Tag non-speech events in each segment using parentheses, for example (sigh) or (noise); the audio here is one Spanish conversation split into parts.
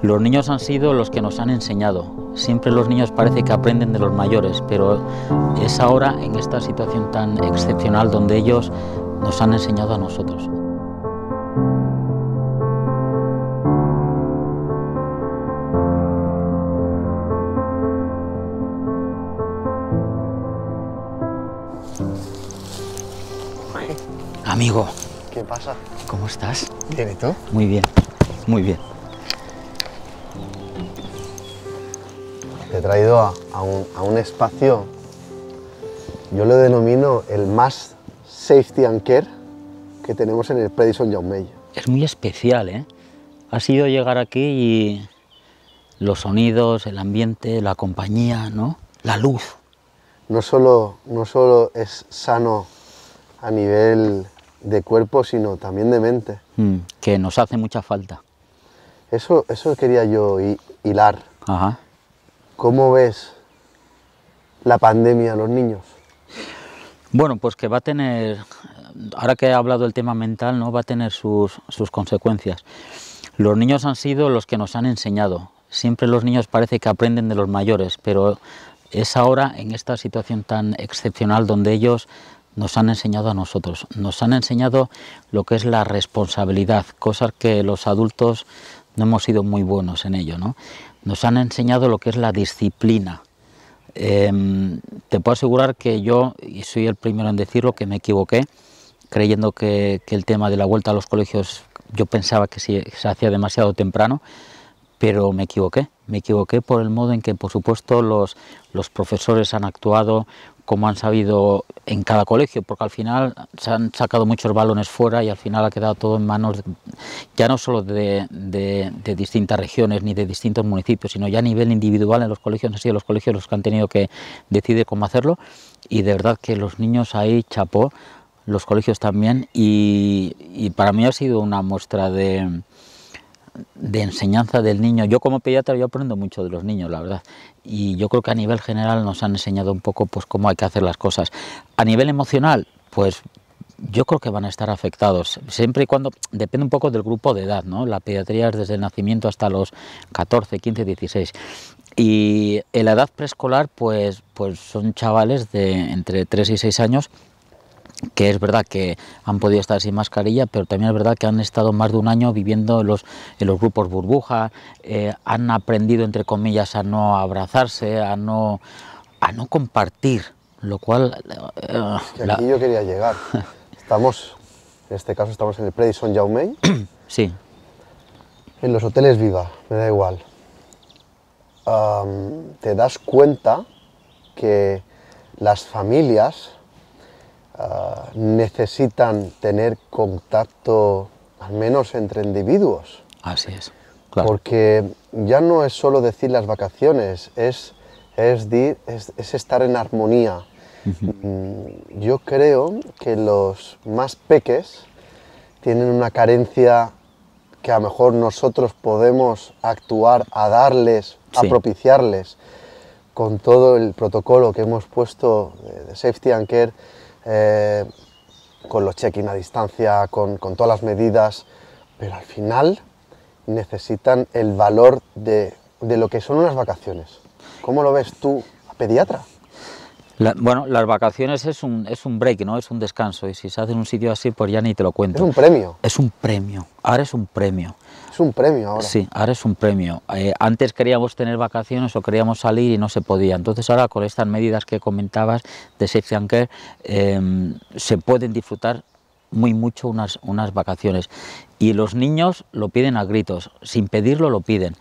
Los niños han sido los que nos han enseñado. Siempre los niños parece que aprenden de los mayores, pero es ahora en esta situación tan excepcional donde ellos nos han enseñado a nosotros. Amigo. ¿Qué pasa? ¿Cómo estás? Bien, ¿y Muy bien, muy bien. te he traído a, un, espacio, yo lo denomino el más safety and care que tenemos en el Predison Young Es muy especial, ¿eh? Ha sido llegar aquí y los sonidos, el ambiente, la compañía, ¿no? La luz. No solo, no solo es sano a nivel de cuerpo, sino también de mente. Mm, que nos hace mucha falta. Eso, eso quería yo hilar. Ajá. ¿Cómo ves la pandemia a los niños? Bueno, pues que va a tener, ahora que he hablado del tema mental, ¿no? va a tener sus, sus consecuencias. Los niños han sido los que nos han enseñado. Siempre los niños parece que aprenden de los mayores, pero es ahora en esta situación tan excepcional donde ellos nos han enseñado a nosotros, nos han enseñado lo que es la responsabilidad, cosas que los adultos no hemos sido muy buenos en ello, ¿no? nos han enseñado lo que es la disciplina. Em, te puedo asegurar que yo, y soy el primero en decirlo, que me equivoqué, creyendo que, el tema de la vuelta a los colegios yo pensaba que se hacía demasiado temprano pero me equivoqué. Me equivoqué por el modo en que, por supuesto, los, los profesores han actuado, como han sabido en cada colegio, porque al final se han sacado muchos balones fuera y al final ha quedado todo en manos, ya no solo de, distintas regiones ni de distintos municipios, sino ya a nivel individual en los colegios, así sido los colegios los que han tenido que decidir cómo hacerlo y de verdad que los niños ahí chapó, los colegios también, y para mí ha sido una muestra de de enseñanza del niño. Yo como pediatra yo aprendo mucho de los niños, la verdad. Y yo creo que a nivel general nos han enseñado un poco pues cómo hay que hacer las cosas. A nivel emocional, pues yo creo que van a estar afectados, siempre y cuando, depende un poco del grupo de edad, ¿no? La pediatría es desde el nacimiento hasta los 14, 15, 16. Y en la edad preescolar, pues, pues son chavales de entre 3 y 6 años que es verdad que han podido estar sin mascarilla, pero también es verdad que han estado más de un año viviendo en los, grupos burbuja, eh, han aprendido, entre comillas, a no abrazarse, a no, a no compartir, lo cual... Eh, Aquí yo quería llegar. Estamos, en este caso estamos en el Predison Jaume. (clears throat) sí. En los hoteles Viva, me da igual. te das cuenta que las familias Ah, necesitan tener contacto, al menos entre individuos. Así es. Claro. Porque ya no es solo decir las vacaciones, es, es, es, estar en armonía. Mm, yo creo que los más peques tienen una carencia que a lo mejor nosotros podemos actuar a darles, a propiciarles, con todo el protocolo que hemos puesto de Safety and Care, eh, con los check-in a distancia, con, todas las medidas, pero al final necesitan el valor de, de lo que son unas vacaciones. ¿Cómo lo ves tú, pediatra? bueno, las vacaciones es un, es un break, ¿no? Es un descanso. Y si se hace en un sitio así, pues ya ni te lo cuento. Es un premio. Es un premio. Ahora es un premio. Es un premio ahora. Sí, ahora es un premio. Eh, antes queríamos tener vacaciones o queríamos salir y no se podía. Entonces ahora con estas medidas que comentabas de Safety and Care, em, se pueden disfrutar muy mucho unas, unas vacaciones. Y los niños lo piden a gritos, sin pedirlo lo piden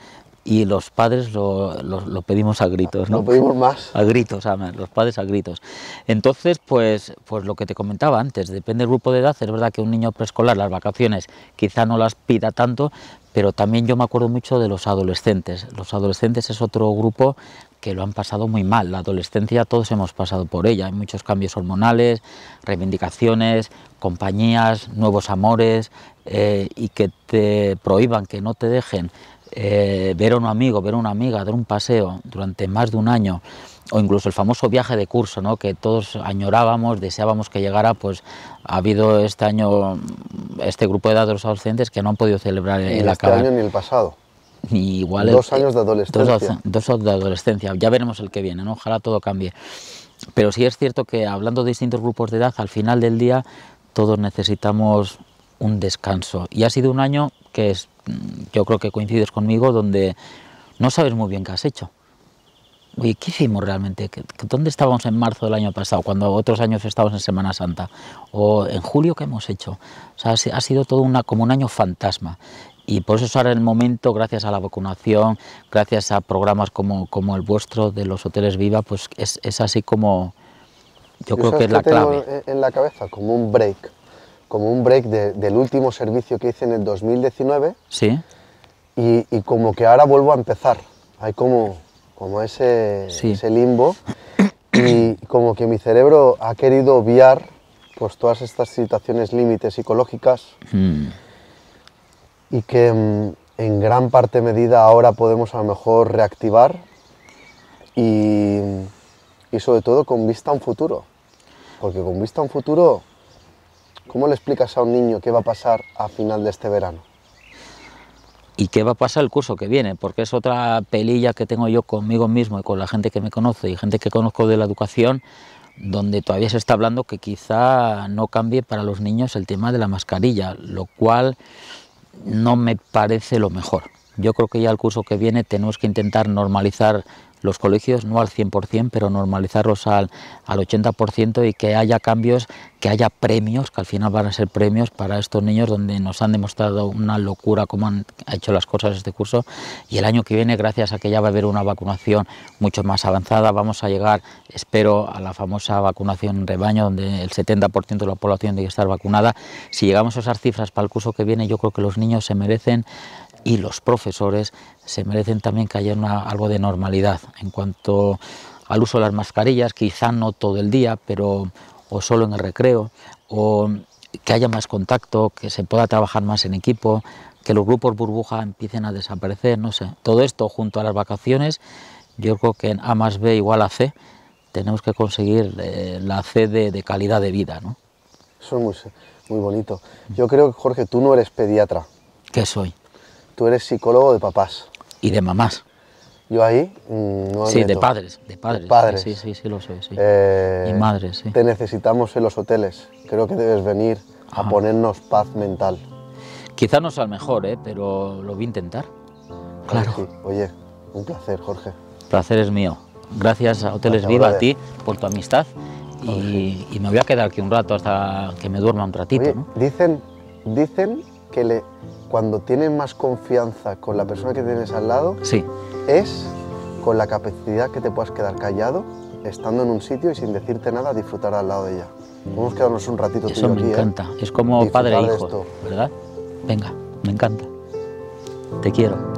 y los padres lo, pedimos a gritos. ¿no? Lo pedimos más. A gritos, a, los padres a gritos. Entonces, pues, pues lo que te comentaba antes, depende del grupo de edad, es verdad que un niño preescolar las vacaciones quizá no las pida tanto, pero también yo me acuerdo mucho de los adolescentes. Los adolescentes es otro grupo que lo han pasado muy mal. La adolescencia todos hemos pasado por ella, hay muchos cambios hormonales, reivindicaciones, compañías, nuevos amores, eh, y que te prohíban, que no te dejen eh, ver a un amigo, ver a una amiga, dar un paseo durante más de un año, o incluso el famoso viaje de curso, ¿no? que todos añorábamos, deseábamos que llegara, pues ha habido este año este grupo de edad de los adolescentes que no han podido celebrar el, ni el este año ni el pasado. Ni igual dos años de adolescencia. Dos, años de adolescencia, ya veremos el que viene, ¿no? ojalá todo cambie. Pero sí es cierto que hablando de distintos grupos de edad, al final del día todos necesitamos un descanso. Y ha sido un año que es Mm, yo creo que coincides conmigo, donde no sabes muy bien qué has hecho. Oye, ¿qué hicimos realmente? ¿Dónde estábamos en marzo del año pasado, cuando otros años estábamos en Semana Santa? ¿O en julio qué hemos hecho? O sea, ha sido todo una, como un año fantasma. Y por eso ahora el momento, gracias a la vacunación, gracias a programas como, como el vuestro de los hoteles Viva, pues es, es así como, yo, creo que es la clave. en la cabeza, como un break como un break del último servicio que hice en el 2019. Sí. Y, como que ahora vuelvo a empezar. Hay como, como ese, ese limbo y como que mi cerebro ha querido obviar pues todas estas situaciones límites psicológicas mm. y que mm, en gran parte medida ahora podemos a lo mejor reactivar y, y sobre todo con vista a un futuro. Porque con vista a un futuro ¿Cómo le explicas a un niño qué va a pasar a final de este verano? y qué va a pasar el curso que viene, porque es otra pelilla que tengo yo conmigo mismo y con la gente que me conoce y gente que conozco de la educación, donde todavía se está hablando que quizá no cambie para los niños el tema de la mascarilla, lo cual no me parece lo mejor. Yo creo que ya el curso que viene tenemos que intentar normalizar los colegios, no al 100%, pero normalizarlos al, al 80% y que haya cambios, que haya premios, que al final van a ser premios para estos niños donde nos han demostrado una locura cómo han hecho las cosas este curso. Y el año que viene, gracias a que ya va a haber una vacunación mucho más avanzada, vamos a llegar, espero, a la famosa vacunación rebaño, donde el 70% de la población debe estar vacunada. Si llegamos a esas cifras para el curso que viene, yo creo que los niños se merecen y los profesores se merecen también que haya algo de normalidad en cuanto al uso de las mascarillas, quizá no todo el día, pero o solo en el recreo, o que haya más contacto, que se pueda trabajar más en equipo, que los grupos burbuja empiecen a desaparecer, no sé. Todo esto junto a las vacaciones, yo creo que en A más B igual a C, tenemos que conseguir eh, la C de, calidad de vida, ¿no? Eso es muy, muy bonito. Yo creo que, Jorge, tú no eres pediatra. ¿Qué soy? Tú eres psicólogo de papás. Y de mamás. Yo ahí mm, no Sí, de padres, de padres. padres. Sí, sí, sí, lo soy, sí. Eh, y madres, sí. Te necesitamos en los hoteles. Creo que debes venir a ponernos paz mental. Quizá no sea el mejor, ¿eh? pero lo voy a intentar. Claro. Oye, un placer, Jorge. placer es mío. Gracias a Hoteles Viva, a ti, por tu amistad. Y, me voy a quedar aquí un rato hasta que me duerma un ratito. dicen, dicen que le cuando tienes más confianza con la persona que tienes al lado, es con la capacidad que te puedas quedar callado estando en un sitio y sin decirte nada disfrutar al lado de ella. Vamos a quedarnos un ratito. Eso me ¿eh? encanta. Es como padre e hijo, ¿verdad? Venga, me encanta. Te quiero.